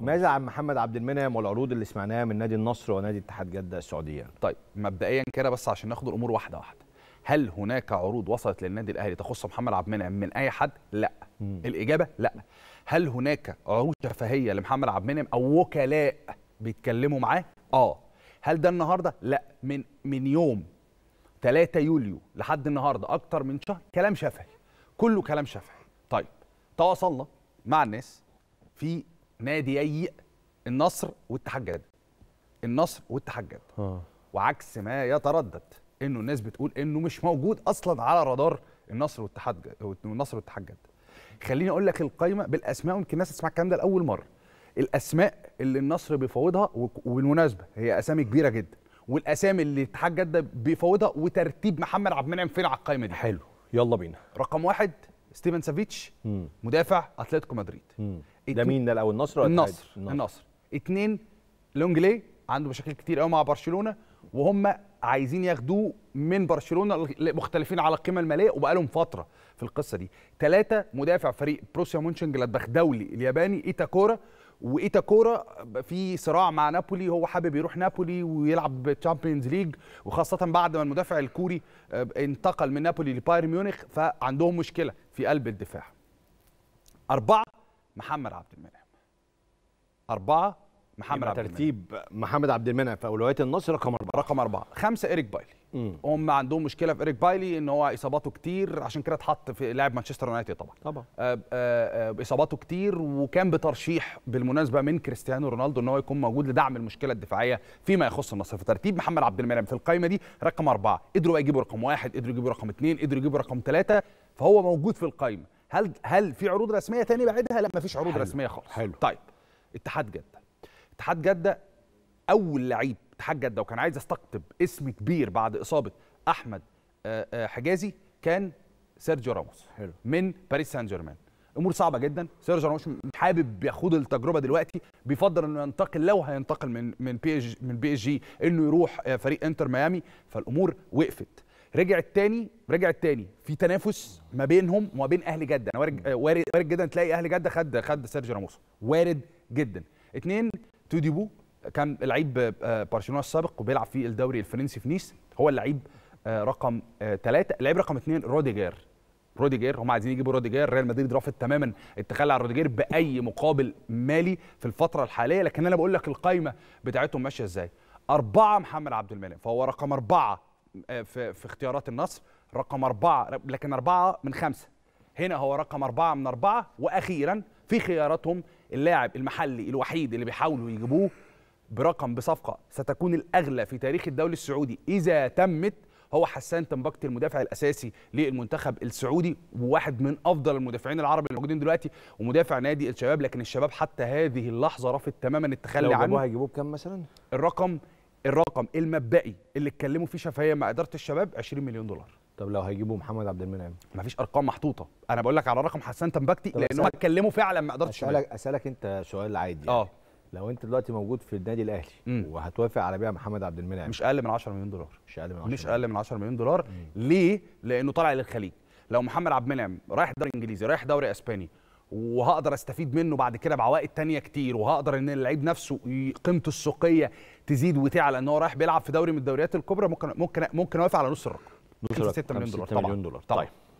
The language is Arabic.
ماذا عن محمد عبد المنعم والعروض اللي سمعناها من نادي النصر ونادي اتحاد جده السعوديه؟ طيب مبدئيا كده بس عشان ناخد الامور واحده واحده. هل هناك عروض وصلت للنادي الاهلي تخص محمد عبد المنعم من اي حد؟ لا. مم. الاجابه لا. هل هناك عروض شفهيه لمحمد عبد المنعم او وكلاء بيتكلموا معاه؟ اه. هل ده النهارده؟ لا من من يوم 3 يوليو لحد النهارده اكتر من شهر كلام شفهي. كله كلام شفهي. طيب تواصلنا مع الناس في نادي النصر واتحاد جد النصر واتحاد جد آه. وعكس ما يتردد انه الناس بتقول انه مش موجود اصلا على رادار النصر والاتحاد النصر واتحاد جد خليني اقول لك القايمه بالاسماء ويمكن الناس تسمع الكلام ده لاول مره الاسماء اللي النصر بيفاوضها وبالمناسبه هي اسامي كبيره جدا والاسامي اللي اتحاد جده بيفاوضها وترتيب محمد عبد المنعم فين على القايمه دي حلو يلا بينا رقم واحد ستيفن سافيتش مدافع اتلتيكو مدريد ده مين ده الاول النصر ولا النصر النصر, النصر. اثنين لونجلي عنده مشاكل كتير قوي مع برشلونه وهم عايزين ياخدوه من برشلونه مختلفين على القيمه الماليه وبقالهم فتره في القصه دي ثلاثه مدافع فريق بروسيا مونشن جلادباخ دولي الياباني ايتاكورا وايتاكورا في صراع مع نابولي هو حابب يروح نابولي ويلعب تشامبيونز ليج وخاصه بعد ما المدافع الكوري آه، انتقل من نابولي لبايرن ميونخ فعندهم مشكله في قلب الدفاع اربعه محمد عبد المنعم أربعة محمد عبد المنعم ترتيب محمد عبد المنعم في أولويات النصر رقم أربعة رقم أربعة خمسة إيريك بايلي هم عندهم مشكلة في إيريك بايلي إن هو إصاباته كتير عشان كده اتحط في لاعب مانشستر يونايتد طبعا طبعا آآ آه، آآ آه، آه، إصاباته كتير وكان بترشيح بالمناسبة من كريستيانو رونالدو إن هو يكون موجود لدعم المشكلة الدفاعية فيما يخص النصر فترتيب محمد عبد المنعم في القايمة دي رقم أربعة قدروا يجيبوا رقم واحد قدروا يجيبوا رقم اثنين قدروا يجيبوا رقم ثلاثة فهو موجود في القايمة هل هل في عروض رسميه تاني بعدها لا مفيش عروض حلو. رسميه خالص حلو طيب اتحاد جده اتحاد جده اول لعيب اتحاد جده وكان عايز يستقطب اسم كبير بعد اصابه احمد آه، آه، حجازي كان سيرجيو راموس حلو. من باريس سان جيرمان امور صعبه جدا سيرجيو راموس حابب يخوض التجربه دلوقتي بيفضل انه ينتقل لو هينتقل من من بي من بي اس جي انه يروح آه، فريق انتر ميامي فالامور وقفت رجعت تاني رجعت تاني في تنافس ما بينهم وما بين اهل جده انا آه، وارد وارد جدا تلاقي اهل جده خد خد سيرجيو راموس وارد جدا اثنين توديبو كان لعيب آه، برشلونه السابق وبيلعب في الدوري الفرنسي في نيس هو اللعيب آه، رقم ثلاثة اللعيب رقم اثنين روديجير روديجير هم عايزين يجيبوا روديجير ريال مدريد رافض تماما التخلي عن روديجير باي مقابل مالي في الفتره الحاليه لكن انا بقول لك القايمه بتاعتهم ماشيه ازاي أربعة محمد عبد المنعم فهو رقم أربعة آه، في, في اختيارات النصر رقم أربعة لكن أربعة من خمسة هنا هو رقم أربعة من أربعة وأخيرا في خياراتهم اللاعب المحلي الوحيد اللي بيحاولوا يجيبوه برقم بصفقة ستكون الأغلى في تاريخ الدوري السعودي إذا تمت هو حسان تنبكتي المدافع الاساسي للمنتخب السعودي وواحد من افضل المدافعين العرب الموجودين دلوقتي ومدافع نادي الشباب لكن الشباب حتى هذه اللحظه رافض تماما التخلي عنه لو هيجيبوه بكام مثلا الرقم الرقم المبدئي اللي اتكلموا فيه شفهيا مع اداره الشباب 20 مليون دولار طب لو هيجيبوا محمد عبد المنعم مفيش ارقام محطوطه انا بقول لك على رقم حسان تنبكتي لان هم اتكلموا فعلا مع اداره الشباب اسالك اسالك انت سؤال عادي يعني. اه لو انت دلوقتي موجود في النادي الاهلي مم. وهتوافق على بيع محمد عبد المنعم مش اقل من 10 مليون دولار مش اقل من 10 مش اقل من 10 مليون دولار مم. ليه لانه طالع للخليج لو محمد عبد المنعم رايح دوري انجليزي رايح دوري اسباني وهقدر استفيد منه بعد كده بعوائد تانية كتير وهقدر ان اللعيب نفسه قيمته السوقيه تزيد وتعلى ان هو رايح بيلعب في دوري من الدوريات الكبرى ممكن ممكن ممكن اوافق على نص الرقم 6 مليون دولار مليون دولار طبعا, طبعًا. طيب.